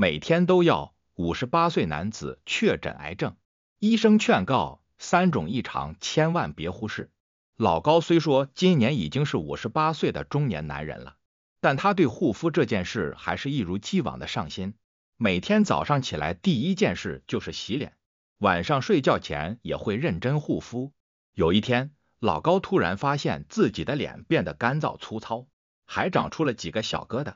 每天都要五十八岁男子确诊癌症，医生劝告三种异常千万别忽视。老高虽说今年已经是五十八岁的中年男人了，但他对护肤这件事还是一如既往的上心。每天早上起来第一件事就是洗脸，晚上睡觉前也会认真护肤。有一天，老高突然发现自己的脸变得干燥粗糙，还长出了几个小疙瘩。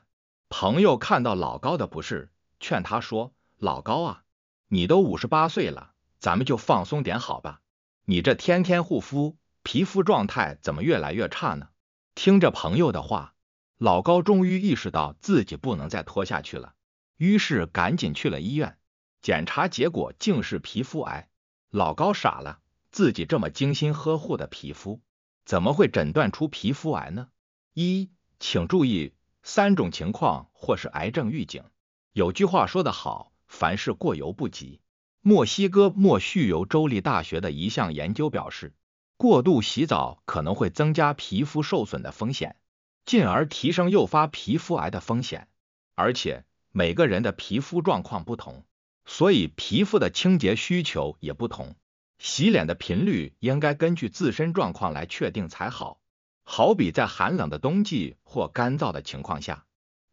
朋友看到老高的不适。劝他说：“老高啊，你都五十八岁了，咱们就放松点好吧。你这天天护肤，皮肤状态怎么越来越差呢？”听着朋友的话，老高终于意识到自己不能再拖下去了，于是赶紧去了医院。检查结果竟是皮肤癌。老高傻了，自己这么精心呵护的皮肤，怎么会诊断出皮肤癌呢？一，请注意三种情况或是癌症预警。有句话说得好，凡事过犹不及。墨西哥莫叙尤州立大学的一项研究表示，过度洗澡可能会增加皮肤受损的风险，进而提升诱发皮肤癌的风险。而且每个人的皮肤状况不同，所以皮肤的清洁需求也不同。洗脸的频率应该根据自身状况来确定才好。好比在寒冷的冬季或干燥的情况下。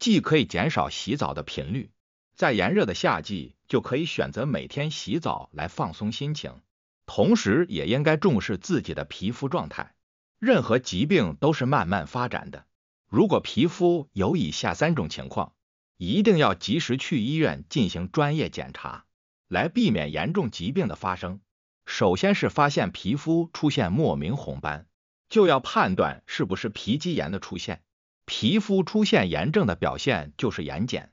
既可以减少洗澡的频率，在炎热的夏季就可以选择每天洗澡来放松心情，同时也应该重视自己的皮肤状态。任何疾病都是慢慢发展的，如果皮肤有以下三种情况，一定要及时去医院进行专业检查，来避免严重疾病的发生。首先是发现皮肤出现莫名红斑，就要判断是不是皮肌炎的出现。皮肤出现炎症的表现就是眼睑、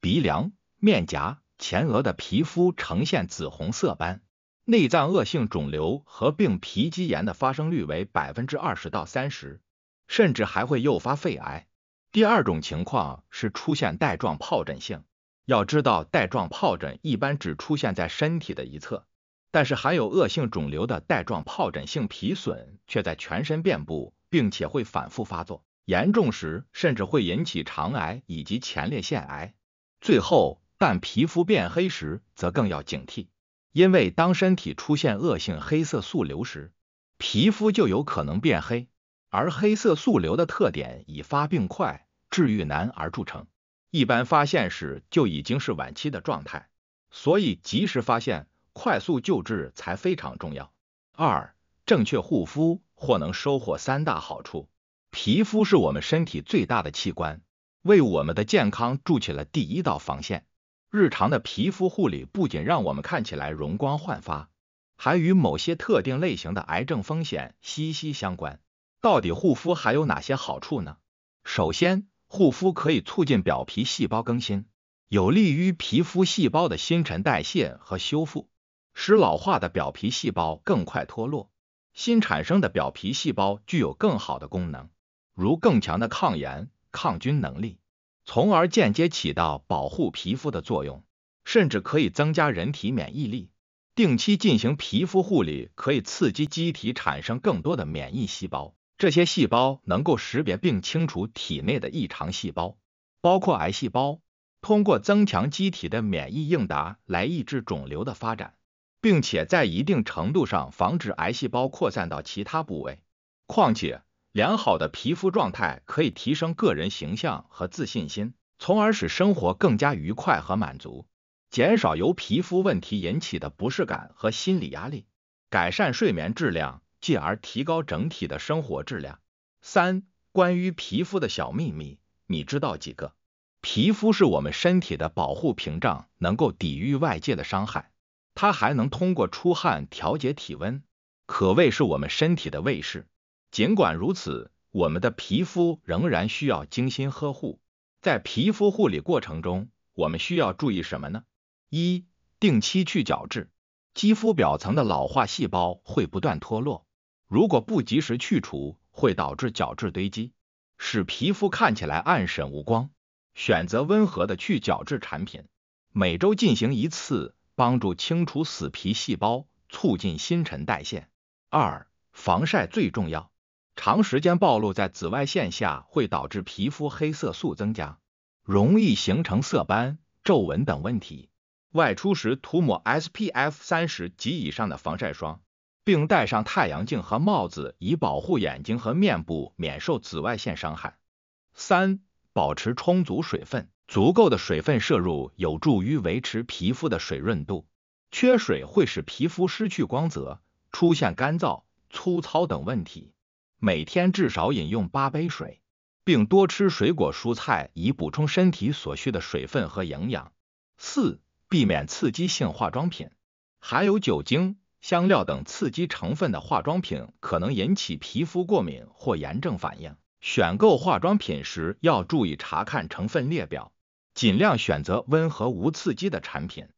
鼻梁、面颊、前额的皮肤呈现紫红色斑。内脏恶性肿瘤合并皮肌炎的发生率为百分之二十到三十，甚至还会诱发肺癌。第二种情况是出现带状疱疹性。要知道，带状疱疹一般只出现在身体的一侧，但是含有恶性肿瘤的带状疱疹性皮损却在全身遍布，并且会反复发作。严重时甚至会引起肠癌以及前列腺癌。最后，但皮肤变黑时则更要警惕，因为当身体出现恶性黑色素瘤时，皮肤就有可能变黑。而黑色素瘤的特点以发病快、治愈难而著称，一般发现时就已经是晚期的状态，所以及时发现、快速救治才非常重要。二、正确护肤或能收获三大好处。皮肤是我们身体最大的器官，为我们的健康筑起了第一道防线。日常的皮肤护理不仅让我们看起来容光焕发，还与某些特定类型的癌症风险息息相关。到底护肤还有哪些好处呢？首先，护肤可以促进表皮细胞更新，有利于皮肤细胞的新陈代谢和修复，使老化的表皮细胞更快脱落，新产生的表皮细胞具有更好的功能。如更强的抗炎、抗菌能力，从而间接起到保护皮肤的作用，甚至可以增加人体免疫力。定期进行皮肤护理，可以刺激机体产生更多的免疫细胞，这些细胞能够识别并清除体内的异常细胞，包括癌细胞。通过增强机体的免疫应答来抑制肿瘤的发展，并且在一定程度上防止癌细胞扩散到其他部位。况且。良好的皮肤状态可以提升个人形象和自信心，从而使生活更加愉快和满足，减少由皮肤问题引起的不适感和心理压力，改善睡眠质量，进而提高整体的生活质量。三、关于皮肤的小秘密，你知道几个？皮肤是我们身体的保护屏障，能够抵御外界的伤害，它还能通过出汗调节体温，可谓是我们身体的卫士。尽管如此，我们的皮肤仍然需要精心呵护。在皮肤护理过程中，我们需要注意什么呢？一、定期去角质，肌肤表层的老化细胞会不断脱落，如果不及时去除，会导致角质堆积，使皮肤看起来暗沈无光。选择温和的去角质产品，每周进行一次，帮助清除死皮细胞，促进新陈代谢。二、防晒最重要。长时间暴露在紫外线下会导致皮肤黑色素增加，容易形成色斑、皱纹等问题。外出时涂抹 SPF 三十及以上的防晒霜，并戴上太阳镜和帽子，以保护眼睛和面部免受紫外线伤害。三、保持充足水分，足够的水分摄入有助于维持皮肤的水润度。缺水会使皮肤失去光泽，出现干燥、粗糙等问题。每天至少饮用八杯水，并多吃水果蔬菜，以补充身体所需的水分和营养。四、避免刺激性化妆品。含有酒精、香料等刺激成分的化妆品可能引起皮肤过敏或炎症反应。选购化妆品时要注意查看成分列表，尽量选择温和无刺激的产品。